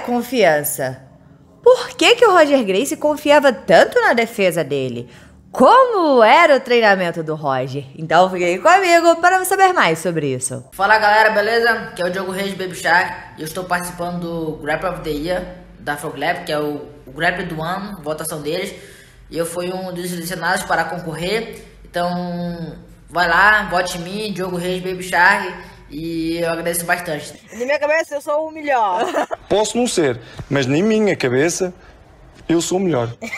confiança? Por que, que o Roger Grace confiava tanto na defesa dele? Como era o treinamento do Roger? Então fiquei comigo para saber mais sobre isso. Fala galera, beleza? Que é o Diogo Reis Baby Shark e eu estou participando do Grappler of the Year da Froglap, que é o, o do ano, votação deles. E eu fui um dos selecionados para concorrer. Então vai lá, vote em mim, Diogo Reis Baby Shark e eu agradeço bastante. Na minha cabeça eu sou o melhor. Posso não ser, mas na minha cabeça eu sou o melhor.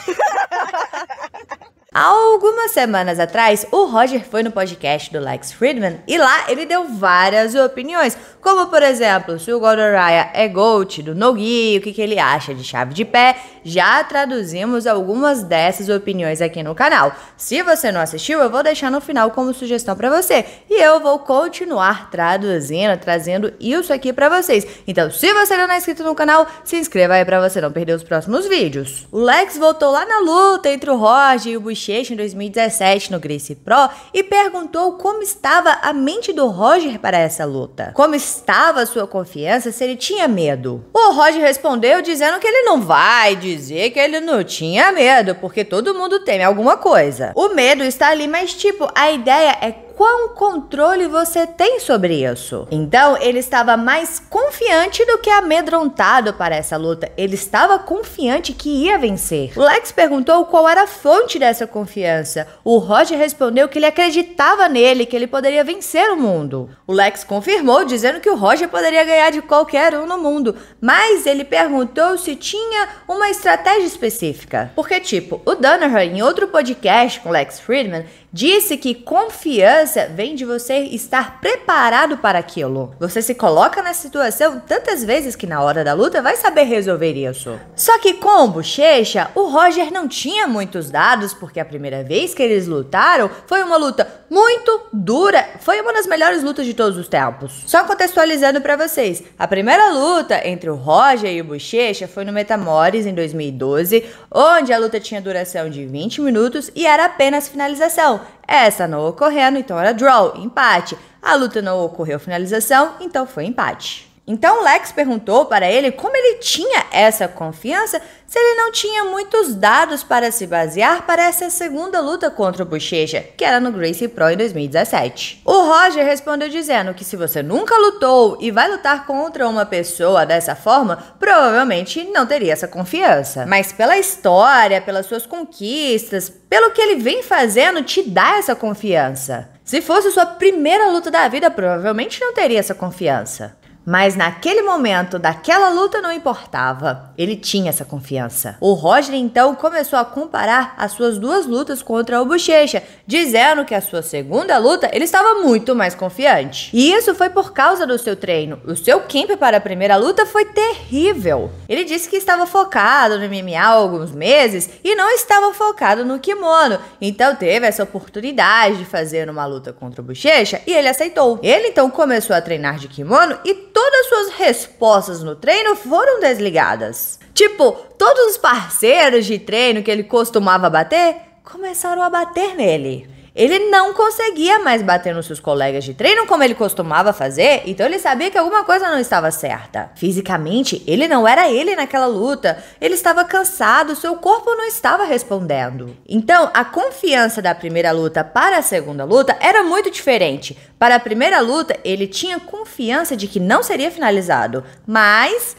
Há algumas semanas atrás, o Roger foi no podcast do Lex Friedman e lá ele deu várias opiniões, como por exemplo, se o Godoraya é GOAT do Nogi, o que, que ele acha de chave de pé. Já traduzimos algumas dessas opiniões aqui no canal. Se você não assistiu, eu vou deixar no final como sugestão para você e eu vou continuar traduzindo, trazendo isso aqui para vocês. Então, se você não é inscrito no canal, se inscreva aí para você não perder os próximos vídeos. O Lex voltou lá na luta entre o Roger e o Bush Bochecha em 2017 no Gracie Pro e perguntou como estava a mente do Roger para essa luta. Como estava sua confiança se ele tinha medo. O Roger respondeu dizendo que ele não vai dizer que ele não tinha medo, porque todo mundo teme alguma coisa. O medo está ali, mas tipo, a ideia é quão controle você tem sobre isso. Então, ele estava mais confiante do que amedrontado para essa luta. Ele estava confiante que ia vencer. Lex perguntou qual era a fonte dessa confiança. O Roger respondeu que ele acreditava nele, que ele poderia vencer o mundo. O Lex confirmou, dizendo que o Roger poderia ganhar de qualquer um no mundo, mas ele perguntou se tinha uma estratégia específica. Porque, tipo, o Danaher, em outro podcast com Lex Friedman, Disse que confiança vem de você estar preparado para aquilo. Você se coloca na situação tantas vezes que na hora da luta vai saber resolver isso. Só que com o Bochecha, o Roger não tinha muitos dados, porque a primeira vez que eles lutaram foi uma luta muito dura. Foi uma das melhores lutas de todos os tempos. Só contextualizando para vocês, a primeira luta entre o Roger e o Bochecha foi no Metamores em 2012, onde a luta tinha duração de 20 minutos e era apenas finalização. Essa não ocorrendo, então era draw, empate. A luta não ocorreu finalização, então foi empate. Então Lex perguntou para ele como ele tinha essa confiança se ele não tinha muitos dados para se basear para essa segunda luta contra o Bochecha, que era no Gracie Pro em 2017. O Roger respondeu dizendo que se você nunca lutou e vai lutar contra uma pessoa dessa forma, provavelmente não teria essa confiança. Mas pela história, pelas suas conquistas, pelo que ele vem fazendo, te dá essa confiança. Se fosse sua primeira luta da vida, provavelmente não teria essa confiança. Mas naquele momento, daquela luta não importava. Ele tinha essa confiança. O Roger então começou a comparar as suas duas lutas contra o Bochecha, dizendo que a sua segunda luta ele estava muito mais confiante. E isso foi por causa do seu treino. O seu camp para a primeira luta foi terrível. Ele disse que estava focado no MMA há alguns meses e não estava focado no kimono. Então teve essa oportunidade de fazer uma luta contra o Bochecha e ele aceitou. Ele então começou a treinar de kimono e todas suas respostas no treino foram desligadas. Tipo, todos os parceiros de treino que ele costumava bater começaram a bater nele. Ele não conseguia mais bater nos seus colegas de treino como ele costumava fazer, então ele sabia que alguma coisa não estava certa. Fisicamente, ele não era ele naquela luta. Ele estava cansado, seu corpo não estava respondendo. Então, a confiança da primeira luta para a segunda luta era muito diferente. Para a primeira luta, ele tinha confiança de que não seria finalizado, mas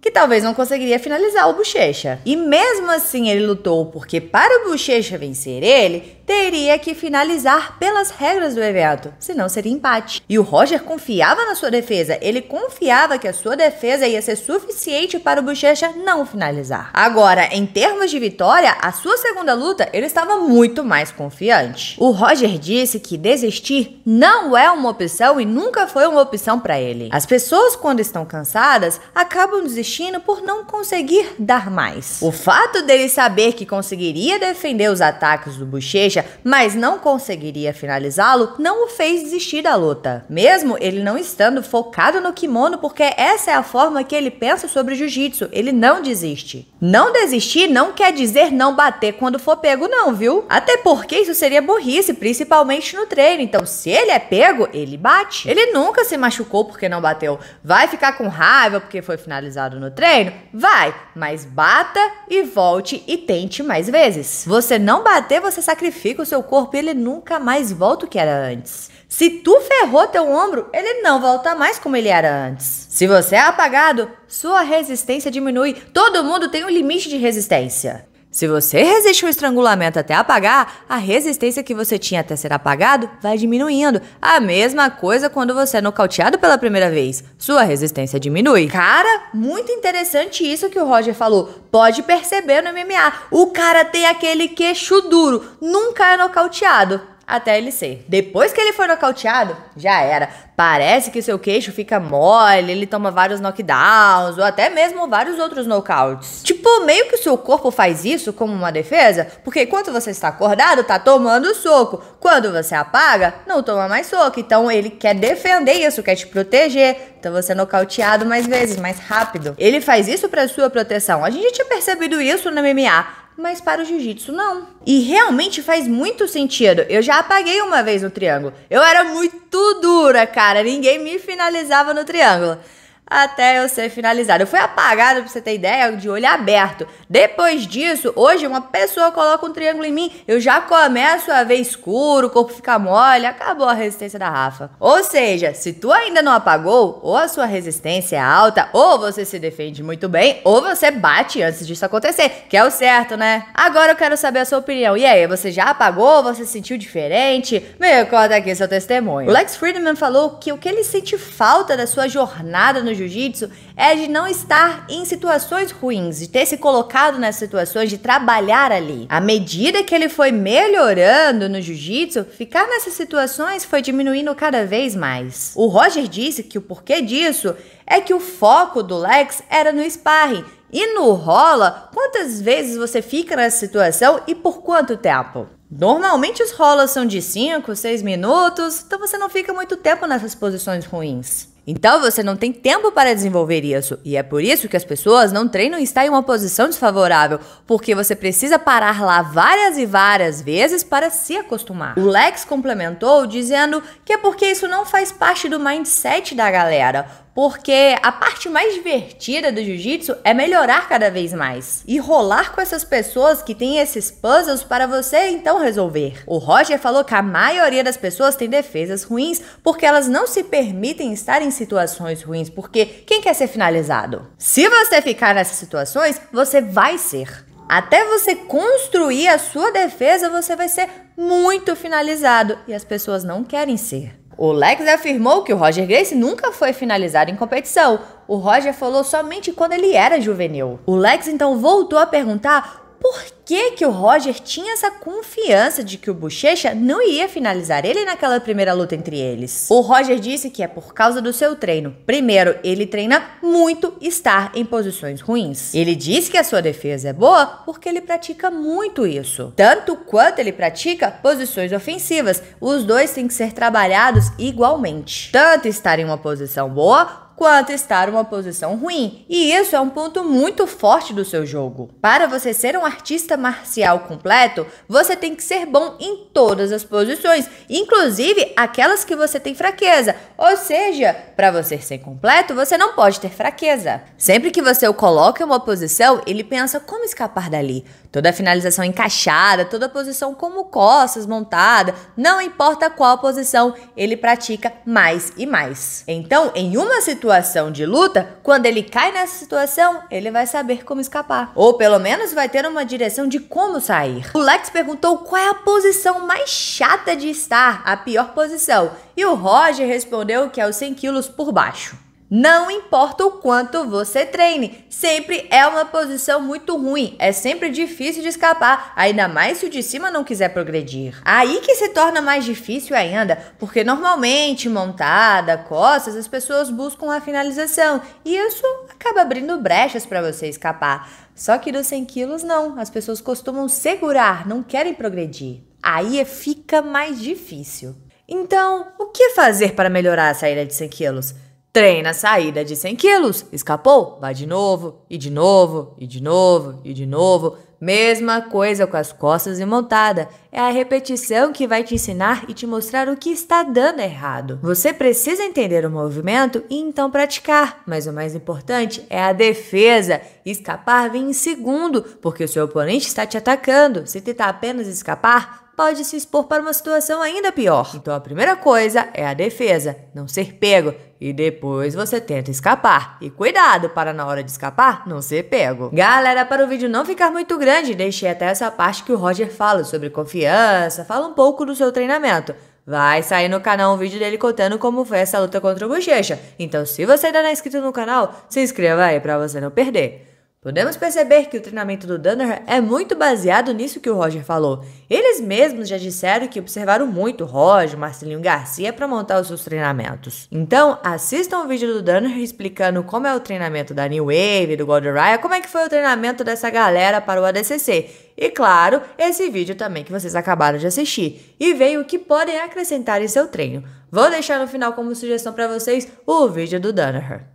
que talvez não conseguiria finalizar o Bochecha. E mesmo assim ele lutou, porque para o Bochecha vencer ele, teria que finalizar pelas regras do evento, senão seria empate. E o Roger confiava na sua defesa, ele confiava que a sua defesa ia ser suficiente para o Bochecha não finalizar. Agora, em termos de vitória, a sua segunda luta, ele estava muito mais confiante. O Roger disse que desistir não é uma opção e nunca foi uma opção para ele. As pessoas, quando estão cansadas, acabam desistindo por não conseguir dar mais. O fato dele saber que conseguiria defender os ataques do Bochecha mas não conseguiria finalizá-lo, não o fez desistir da luta, mesmo ele não estando focado no kimono, porque essa é a forma que ele pensa sobre jiu-jitsu, ele não desiste. Não desistir não quer dizer não bater quando for pego, não, viu? Até porque isso seria burrice, principalmente no treino. Então, se ele é pego, ele bate. Ele nunca se machucou porque não bateu. Vai ficar com raiva porque foi finalizado no treino? Vai, mas bata e volte e tente mais vezes. Você não bater, você sacrifica o seu corpo ele nunca mais volta o que era antes. Se tu ferrou teu ombro, ele não volta mais como ele era antes. Se você é apagado, sua resistência diminui. Todo mundo tem um limite de resistência. Se você resiste ao estrangulamento até apagar, a resistência que você tinha até ser apagado vai diminuindo. A mesma coisa quando você é nocauteado pela primeira vez. Sua resistência diminui. Cara, muito interessante isso que o Roger falou. Pode perceber no MMA. O cara tem aquele queixo duro, nunca é nocauteado até ele ser. Depois que ele foi nocauteado, já era. Parece que seu queixo fica mole, ele toma vários knockdowns ou até mesmo vários outros knockouts. Tipo, meio que o seu corpo faz isso como uma defesa, porque quando você está acordado, tá tomando soco. Quando você apaga, não toma mais soco. Então ele quer defender isso, quer te proteger. Então você é nocauteado mais vezes, mais rápido. Ele faz isso para sua proteção. A gente tinha percebido isso no MMA mas para o jiu-jitsu não. E realmente faz muito sentido. Eu já apaguei uma vez no triângulo. Eu era muito dura, cara. Ninguém me finalizava no triângulo até eu ser finalizado. Eu fui apagado, pra você ter ideia, de olho aberto. Depois disso, hoje uma pessoa coloca um triângulo em mim, eu já começo a ver escuro, o corpo fica mole, acabou a resistência da Rafa. Ou seja, se tu ainda não apagou, ou a sua resistência é alta, ou você se defende muito bem, ou você bate antes disso acontecer, que é o certo, né? Agora eu quero saber a sua opinião. E aí, você já apagou? Você se sentiu diferente? Me conta aqui seu testemunho. O Lex Friedman falou que o que ele sente falta da sua jornada no jiu-jitsu é de não estar em situações ruins, de ter se colocado nessas situações, de trabalhar ali. À medida que ele foi melhorando no jiu-jitsu, ficar nessas situações foi diminuindo cada vez mais. O Roger disse que o porquê disso é que o foco do Lex era no sparring e no rola, quantas vezes você fica nessa situação e por quanto tempo? Normalmente os rolas são de 5, 6 minutos, então você não fica muito tempo nessas posições ruins. Então você não tem tempo para desenvolver isso. E é por isso que as pessoas não treinam e estar em uma posição desfavorável, porque você precisa parar lá várias e várias vezes para se acostumar. O Lex complementou dizendo que é porque isso não faz parte do mindset da galera porque a parte mais divertida do jiu-jitsu é melhorar cada vez mais e rolar com essas pessoas que têm esses puzzles para você então resolver. O Roger falou que a maioria das pessoas tem defesas ruins porque elas não se permitem estar em situações ruins, porque quem quer ser finalizado? Se você ficar nessas situações, você vai ser. Até você construir a sua defesa, você vai ser muito finalizado e as pessoas não querem ser. O Lex afirmou que o Roger Grace nunca foi finalizado em competição. O Roger falou somente quando ele era juvenil. O Lex então voltou a perguntar por que que o Roger tinha essa confiança de que o Bochecha não iria finalizar ele naquela primeira luta entre eles. O Roger disse que é por causa do seu treino. Primeiro, ele treina muito estar em posições ruins. Ele diz que a sua defesa é boa porque ele pratica muito isso. Tanto quanto ele pratica posições ofensivas, os dois têm que ser trabalhados igualmente. Tanto estar em uma posição boa quanto estar uma posição ruim. E isso é um ponto muito forte do seu jogo. Para você ser um artista artista marcial completo, você tem que ser bom em todas as posições, inclusive aquelas que você tem fraqueza. Ou seja, para você ser completo, você não pode ter fraqueza. Sempre que você o coloca em uma posição, ele pensa como escapar dali. Toda a finalização encaixada, toda a posição como costas montada, não importa qual posição, ele pratica mais e mais. Então, em uma situação de luta, quando ele cai nessa situação, ele vai saber como escapar. Ou pelo menos vai ter uma direção de como sair. O Lex perguntou qual é a posição mais chata de estar, a pior posição, e o Roger respondeu que é os 100 quilos por baixo. Não importa o quanto você treine, sempre é uma posição muito ruim, é sempre difícil de escapar, ainda mais se o de cima não quiser progredir. Aí que se torna mais difícil ainda, porque normalmente montada, costas, as pessoas buscam a finalização e isso acaba abrindo brechas para você escapar. Só que dos 100 quilos não, as pessoas costumam segurar, não querem progredir. Aí é, fica mais difícil. Então, o que fazer para melhorar a saída de 100 quilos? Treina a saída de 100 quilos, escapou, vai de novo, e de novo, e de novo, e de novo. Mesma coisa com as costas e montada. É a repetição que vai te ensinar e te mostrar o que está dando errado. Você precisa entender o movimento e então praticar, mas o mais importante é a defesa. Escapar vem em segundo, porque o seu oponente está te atacando. Se tentar apenas escapar, pode se expor para uma situação ainda pior. Então a primeira coisa é a defesa, não ser pego e depois você tenta escapar. E cuidado para na hora de escapar não ser pego. Galera, para o vídeo não ficar muito grande, deixei até essa parte que o Roger fala sobre confiança, fala um pouco do seu treinamento. Vai sair no canal um vídeo dele contando como foi essa luta contra o Bochecha. Então, se você ainda não é inscrito no canal, se inscreva aí para você não perder. Podemos perceber que o treinamento do Danner é muito baseado nisso que o Roger falou. Eles mesmos já disseram que observaram muito Roger, Marcelinho Garcia para montar os seus treinamentos. Então, assistam o vídeo do Danner explicando como é o treinamento da New Wave, do Raya, como é que foi o treinamento dessa galera para o ADCC. E claro, esse vídeo também que vocês acabaram de assistir. E veio o que podem acrescentar em seu treino. Vou deixar no final como sugestão para vocês o vídeo do Danner.